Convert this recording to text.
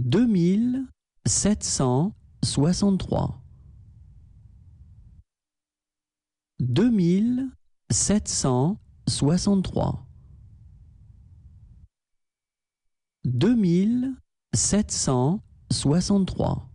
deux mille sept cent soixante-trois. deux mille sept cent soixante-trois. deux mille sept cent soixante-trois.